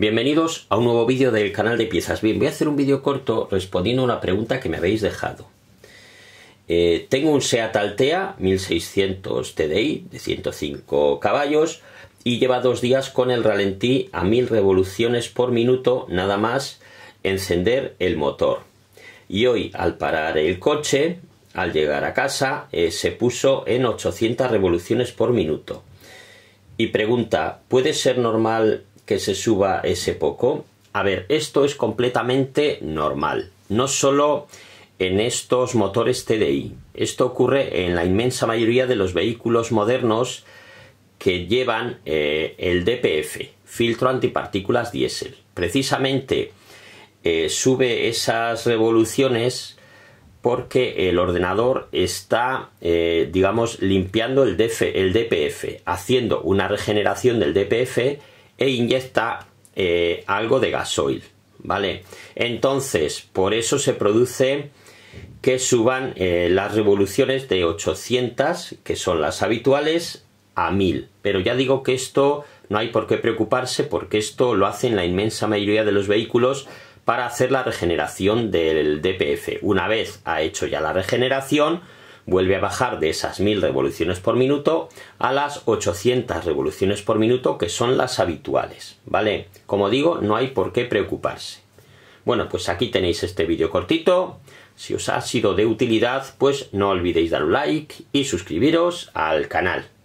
Bienvenidos a un nuevo vídeo del canal de piezas. Bien, voy a hacer un vídeo corto respondiendo a una pregunta que me habéis dejado. Eh, tengo un Seat Altea 1600 TDI de 105 caballos y lleva dos días con el ralentí a 1000 revoluciones por minuto, nada más encender el motor. Y hoy, al parar el coche, al llegar a casa, eh, se puso en 800 revoluciones por minuto. Y pregunta, ¿puede ser normal que se suba ese poco. A ver, esto es completamente normal. No solo en estos motores TDI. Esto ocurre en la inmensa mayoría de los vehículos modernos que llevan eh, el DPF, filtro antipartículas diésel. Precisamente eh, sube esas revoluciones porque el ordenador está, eh, digamos, limpiando el, DF, el DPF, haciendo una regeneración del DPF e inyecta eh, algo de gasoil, ¿vale? Entonces, por eso se produce que suban eh, las revoluciones de 800, que son las habituales, a 1000. Pero ya digo que esto no hay por qué preocuparse porque esto lo hacen la inmensa mayoría de los vehículos para hacer la regeneración del DPF. Una vez ha hecho ya la regeneración, vuelve a bajar de esas 1000 revoluciones por minuto a las 800 revoluciones por minuto que son las habituales, ¿vale? Como digo, no hay por qué preocuparse. Bueno, pues aquí tenéis este vídeo cortito. Si os ha sido de utilidad, pues no olvidéis dar un like y suscribiros al canal.